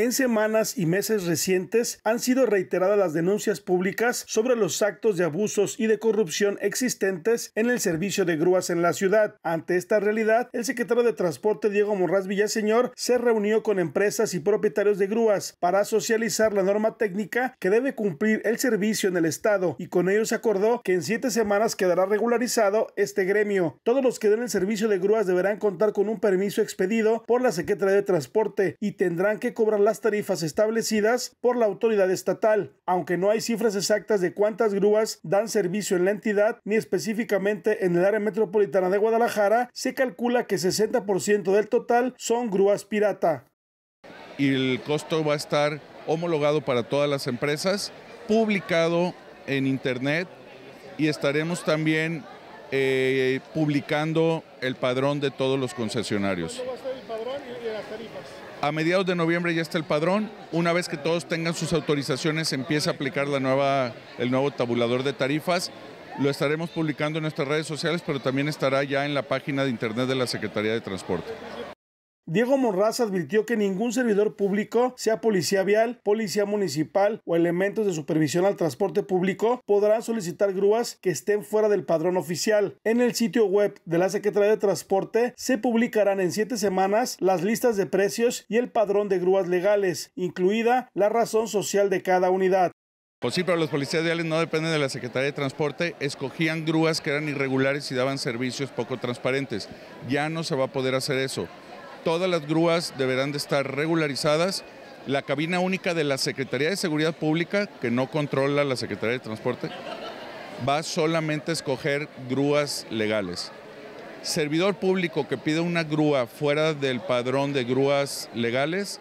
En semanas y meses recientes han sido reiteradas las denuncias públicas sobre los actos de abusos y de corrupción existentes en el servicio de grúas en la ciudad. Ante esta realidad, el secretario de Transporte Diego Morraz Villaseñor se reunió con empresas y propietarios de grúas para socializar la norma técnica que debe cumplir el servicio en el estado y con ellos se acordó que en siete semanas quedará regularizado este gremio. Todos los que den el servicio de grúas deberán contar con un permiso expedido por la Secretaría de Transporte y tendrán que cobrar la tarifas establecidas por la autoridad estatal, aunque no hay cifras exactas de cuántas grúas dan servicio en la entidad ni específicamente en el área metropolitana de Guadalajara, se calcula que 60% del total son grúas pirata. el costo va a estar homologado para todas las empresas, publicado en internet y estaremos también eh, publicando el padrón de todos los concesionarios. A mediados de noviembre ya está el padrón. Una vez que todos tengan sus autorizaciones, empieza a aplicar la nueva, el nuevo tabulador de tarifas. Lo estaremos publicando en nuestras redes sociales, pero también estará ya en la página de internet de la Secretaría de Transporte. Diego Monraz advirtió que ningún servidor público, sea policía vial, policía municipal o elementos de supervisión al transporte público, podrán solicitar grúas que estén fuera del padrón oficial. En el sitio web de la Secretaría de Transporte se publicarán en siete semanas las listas de precios y el padrón de grúas legales, incluida la razón social de cada unidad. Pues sí, pero los policías viales no dependen de la Secretaría de Transporte, escogían grúas que eran irregulares y daban servicios poco transparentes. Ya no se va a poder hacer eso. Todas las grúas deberán de estar regularizadas. La cabina única de la Secretaría de Seguridad Pública, que no controla la Secretaría de Transporte, va solamente a escoger grúas legales. Servidor público que pide una grúa fuera del padrón de grúas legales,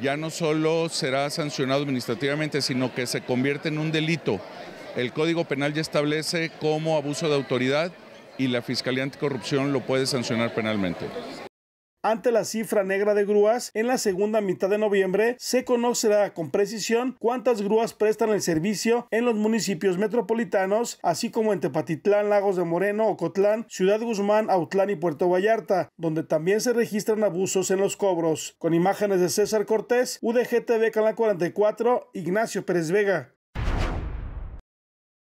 ya no solo será sancionado administrativamente, sino que se convierte en un delito. El Código Penal ya establece como abuso de autoridad y la Fiscalía Anticorrupción lo puede sancionar penalmente. Ante la cifra negra de grúas, en la segunda mitad de noviembre se conocerá con precisión cuántas grúas prestan el servicio en los municipios metropolitanos, así como en Tepatitlán, Lagos de Moreno, Ocotlán, Ciudad Guzmán, Autlán y Puerto Vallarta, donde también se registran abusos en los cobros. Con imágenes de César Cortés, UDGTV Canal 44, Ignacio Pérez Vega.